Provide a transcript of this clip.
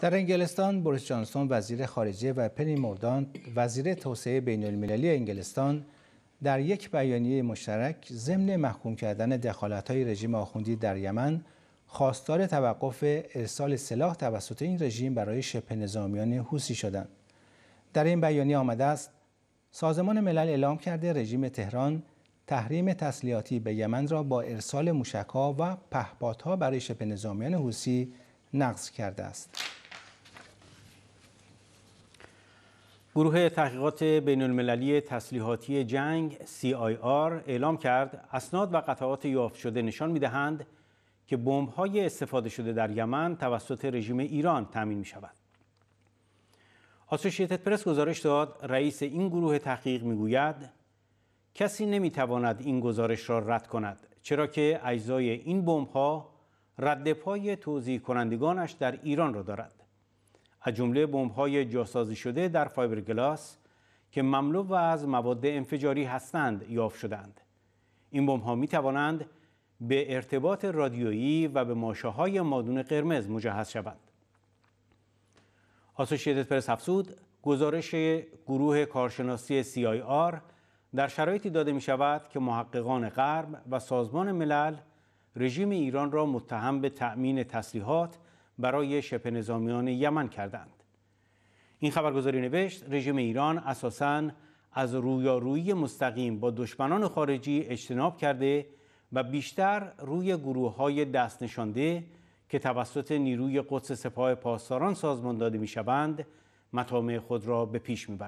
در انگلستان بوریس جانسون وزیر خارجه و پنی موردان وزیر توسعه بین المللی انگلستان در یک بیانیه مشترک ضمن محکوم کردن دخالت های رژیم آخوندی در یمن خواستار توقف ارسال سلاح توسط این رژیم برای شبه نظامیان حوسی شدند. در این بیانیه آمده است سازمان ملل اعلام کرده رژیم تهران تحریم تسلیحاتی به یمن را با ارسال موشکها و پهپادها برای شبه نظامیان حوسی نقض کرده است. گروه تحقیقات بین المللی تسلیحاتی جنگ CIR اعلام کرد اسناد و قطعات یافت شده نشان میدهند که های استفاده شده در یمن توسط رژیم ایران تامین می شود. آسوشیتت پرس گزارش داد رئیس این گروه تحقیق گوید کسی نمیتواند این گزارش را رد کند چرا که اجزای این ها رد پای توضیح کنندگانش در ایران را دارد. از جمله بمب‌های جاسازی شده در فایبرگلاس که مملو از مواد انفجاری هستند یافت شدند این بمب‌ها می توانند به ارتباط رادیویی و به ماشه مادون قرمز مجهز شوند. آسوشیتد پرس افزود گزارش گروه کارشناسی آر در شرایطی داده می شود که محققان غرب و سازمان ملل رژیم ایران را متهم به تأمین تسلیحات برای شبه نظامیان یمن کردند این خبرگزاری نوشت رژیم ایران اساساً از رویارویی مستقیم با دشمنان خارجی اجتناب کرده و بیشتر روی گروه های دست نشانده که توسط نیروی قدس سپاه پاسداران سازمان داده می شوند مطامع خود را به پیش می